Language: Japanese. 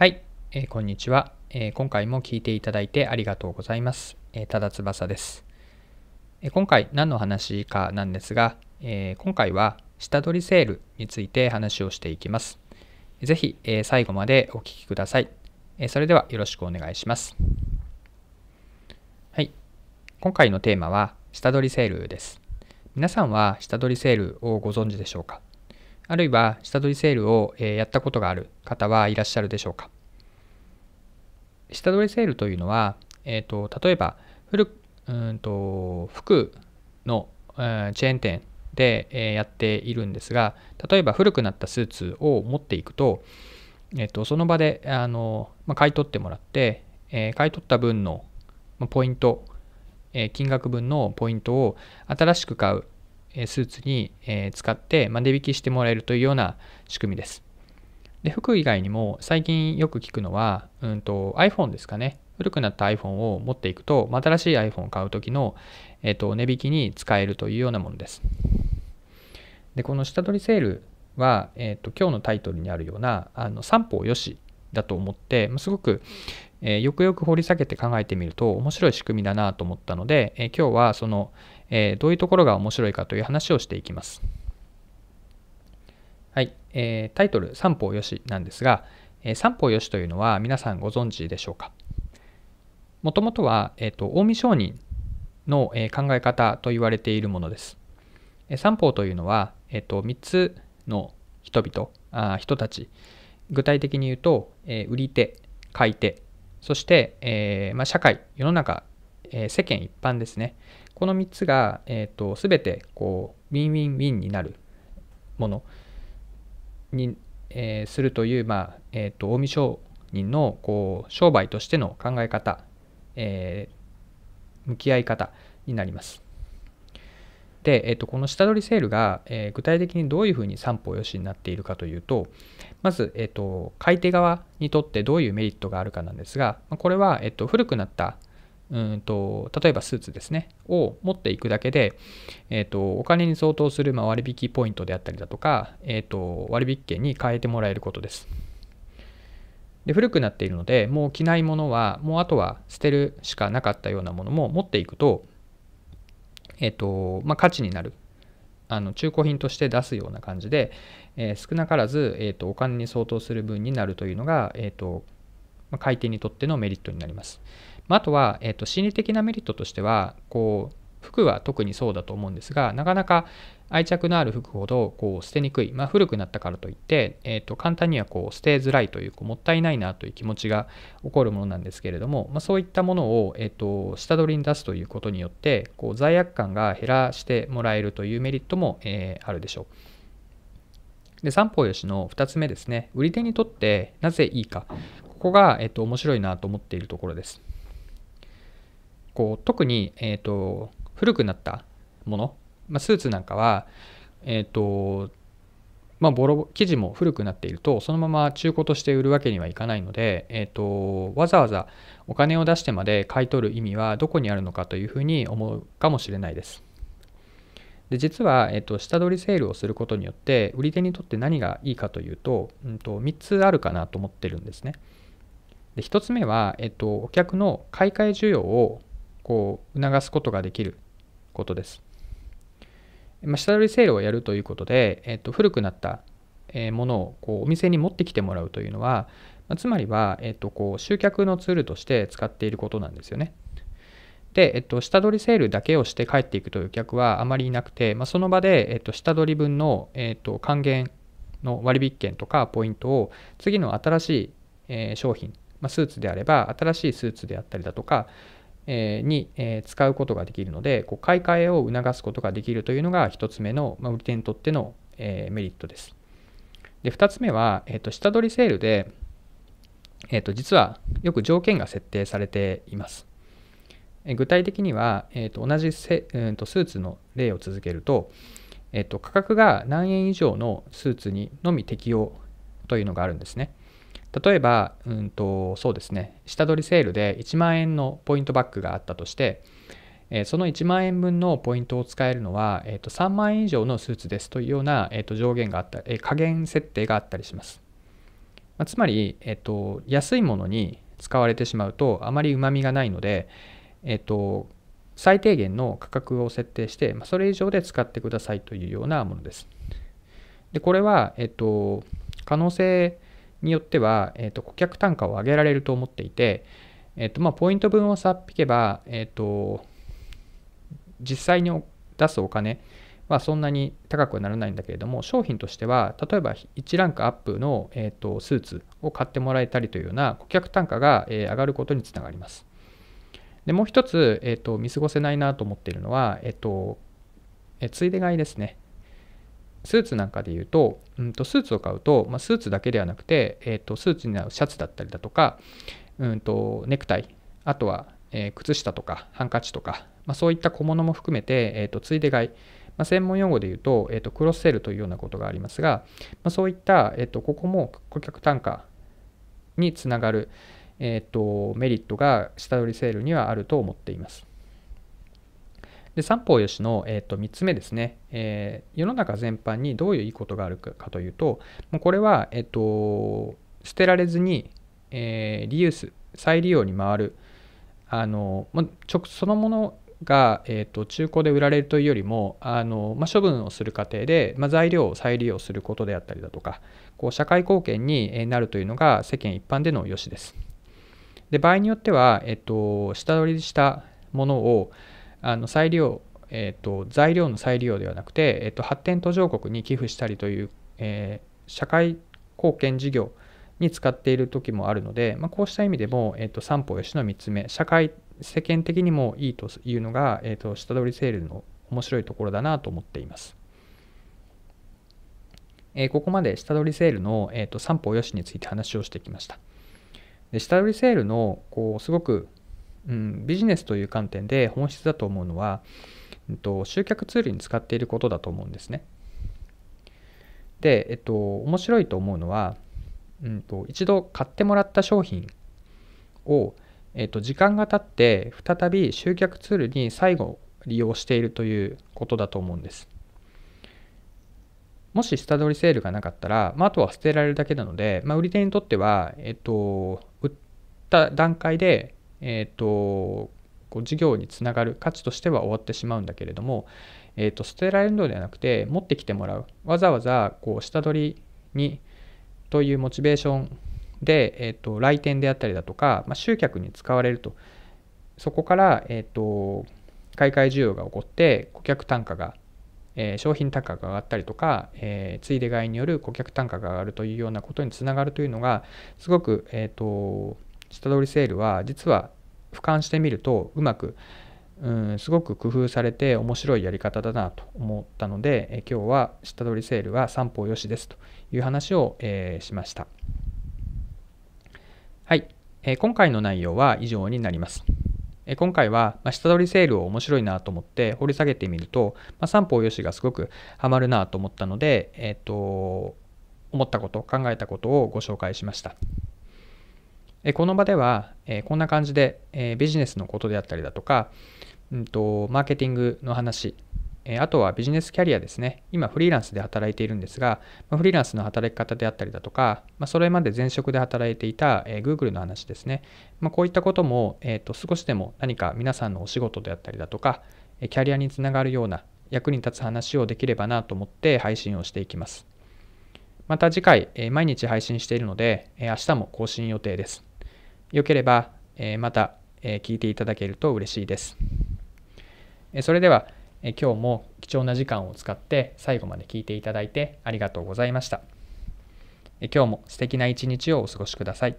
はい、えー、こんにちは、えー、今回も聞いていただいてありがとうございます。えー、ただ翼です、え今回何の話かなんですが、え今回は下取りセールについて話をしていきます。ぜひ、え最後までお聞きください、えそれではよろしくお願いします。はい、今回のテーマは下取りセールです。皆さんは下取りセールをご存知でしょうかあるいは下取りセールをやったことがある方はいらっしゃるでしょうか。下取りセールというのは、えーと、例えば古うんと服の、えチェーン店で、えやっているんですが例えば古くなったスーツを持っていくと,、えーと、その場であの、まあ、買い取ってもらって、えー、買い取った分の、まあ、ポイント、え金額分のポイントを新しく買うスーツに使って、ま値引きしてもらえるというような仕組みです。で服以外にも最近よく聞くのは、うんと、iPhone ですかね古くなった iPhone を持っていくと新しい iPhone を買う時の、えっと、値引きに使えるというようなものです。でこの下取りセールは、えっと、と今日のタイトルにあるようなあの三方よしだと思ってすごく、えー、よくよく掘り下げて考えてみると面白い仕組みだなと思ったので、えー、今日はその、えー、どういうところが面白いかという話をしていきます。はい、えー、タイトル「三方よし」なんですが、えー、三方よしというのは皆さんご存知でしょうかもともとは、えーと、近江商人の、えー、考え方と言われているものです。えー、三方というのは、えーと、と3つの人々あ人たち具体的に言うと、えー、売り手買い手そして、えーまあ、社会世の中、えー、世間一般ですね、この3つが、えーと、全てこうウィンウィンウィンになるものに、えー、するという、まあえーと、近江商人のこう商売としての考え方、えー、向き合い方になります。で、えーと、この下取りセールが、えー、具体的にどういうふうに三方よしになっているかというとまず、えー、と買い手側にとってどういうメリットがあるかなんですがこれは、えー、と古くなったうんと例えばスーツですねを持っていくだけで、えーと、お金に相当する、ま割引ポイントであったりだとか、えーと、割引券に変えてもらえることですで古くなっているのでもう着ないものはもうあとは捨てるしかなかったようなものも持っていくと,、えーとまあ、価値になるあの中古品として出すような感じで、えー、少なからず、えーと、お金に相当する分になるというのが、えーとま買い手にとってのメリットになります。まあ、とは、えっと心理的なメリットとしてはこう服は特にそうだと思うんですがなかなか愛着のある服ほどこう捨てにくい、まあ、古くなったからといって、えー、と簡単にはこう捨てづらいというこうもったいないなという気持ちが起こるものなんですけれども、まあ、そういったものを、えー、と下取りに出すということによってこう罪悪感が減らしてもらえるというメリットも、えー、あるでしょう。で三方よしの2つ目ですね売り手にとってなぜいいかここが、えー、と面白いなと思っているところです。こう特に、えーと、古くなったもの、まあ、スーツなんかは、えーとまあ、ボロ生地も古くなっているとそのまま中古として売るわけにはいかないので、えーと、わざわざお金を出してまで買い取る意味はどこにあるのかというふうに思うかもしれないです。で実は、えっと、下取りセールをすることによって売り手にとって何がいいかというと,、うん、と3つあるかなと思ってるんですね。で1つ目は、えっとお客の買い替え需要をこう促すことができることです。まあ、下取りセールをやるということで、えっと、古くなったものをこうお店に持ってきてもらうというのは、まあ、つまりは、えっと、こう集客のツールとして使っていることなんですよね。で、えっと、下取りセールだけをして帰っていくという客はあまりいなくて、まあ、その場で、えっと、下取り分の、えっと、還元の割引券とかポイントを次の新しい、え商品、まあ、スーツであれば新しいスーツであったりだとか、に使うことができるのでこう買い替えを促すことができるというのが1つ目の、ま売り手にとってのメリットです。で2つ目は、えー、と下取りセールで、えー、と実はよく条件が設定されています。具体的には、えー、と同じせ、うん、とスーツの例を続けると,、えー、と価格が何円以上のスーツにのみ適用というのがあるんですね。例えば、うんと、そうですね、下取りセールで1万円のポイントバックがあったとして、えその1万円分のポイントを使えるのは、えー、と3万円以上のスーツですというような、えー、と上限があった、え加減設定があったりします。まつまり、えー、と安いものに使われてしまうとあまりうまみがないので、えー、と最低限の価格を設定して、まそれ以上で使ってくださいというようなものです。でこれは、えー、と可能性によっては、えー、と顧客単価を上げられると思っていて、えーとまあ、ポイント分をさっ引けば、えーと、実際に出すお金はそんなに高くはならないんだけれども商品としては例えば1ランクアップの、えーと、スーツを買ってもらえたりというような顧客単価が、えー、上がることにつながります。でもう一つ、えーと、と見過ごせないなと思っているのは、えーとえー、ついで買いですね。スーツなんかで言うと,、うん、とスーツを買うと、まあ、スーツだけではなくて、えー、とスーツに合うシャツだったりだとか、うん、とネクタイあとは、えー、靴下とかハンカチとか、まあ、そういった小物も含めて、えー、とついで買い、まあ、専門用語で言うと,、えー、とクロスセールというようなことがありますが、まあ、そういった、えー、とここも顧客単価につながる、えー、とメリットが下取りセールにはあると思っています。で三方よしの、えー、と3つ目ですね、えー、世の中全般にどういういいことがあるかというともうこれは、えーと、捨てられずに、えー、リユース再利用に回るあの、ま、直そのものが、えーと、中古で売られるというよりもあの、ま処分をする過程で、ま材料を再利用することであったりだとかこう社会貢献になるというのが世間一般でのよしです。で場合によっては、えと、下取りしたものを、あの再利用、えーと、材料の再利用ではなくて、えーと、発展途上国に寄付したりという、えー、社会貢献事業に使っている時もあるので、まあ、こうした意味でも、えーと、と三方よしの3つ目社会世間的にもいいというのが、えー、と下取りセールの面白いところだなと思っています。えー、ここまで下取りセールの、えー、と三方よしについて話をしてきました。で下取りセールのこうすごくうん、ビジネスという観点で本質だと思うのは、えっと、集客ツールに使っていることだと思うんですね。で、えっと、面白いと思うのは、うんと、一度買ってもらった商品を、えっと、時間が経って再び集客ツールに最後利用しているということだと思うんです。もし下取りセールがなかったら、まあ、あとは捨てられるだけなので、まあ、売り手にとっては、えっと、売った段階でえー、とこう事業につながる価値としては終わってしまうんだけれども、えーと、捨てられるのではなくて持ってきてもらうわざわざこう下取りにというモチベーションで、えーと、来店であったりだとか、まあ、集客に使われるとそこから、えーと、買い替え需要が起こって顧客単価が、えー、商品単価が上がったりとか、えー、ついで買いによる顧客単価が上がるというようなことにつながるというのがすごくえっ、ー、と下取りセールは実は俯瞰してみるとうまくうんすごく工夫されて面白いやり方だなと思ったので、え今日は下取りセールは三方よしですという話を、えー、しました。はい、えー、今回の内容は以上になります。えー、今回は、まあ、下取りセールを面白いなと思って掘り下げてみると、まあ、三方よしがすごくハマるなと思ったので、えっ、と、思ったこと、考えたことをご紹介しました。この場では、こんな感じでビジネスのことであったりだとか、うんと、マーケティングの話、あとはビジネスキャリアですね。今フリーランスで働いているんですが、フリーランスの働き方であったりだとか、それまで前職で働いていた Google の話ですね。こういったことも少しでも何か皆さんのお仕事であったりだとか、キャリアにつながるような役に立つ話をできればなと思って配信をしていきます。また次回、毎日配信しているので、明日も更新予定です。よければ、えまた、え聞いていただけると嬉しいです。えそれでは、え今日も貴重な時間を使って最後まで聞いていただいてありがとうございました。え今日も素敵な一日をお過ごしください。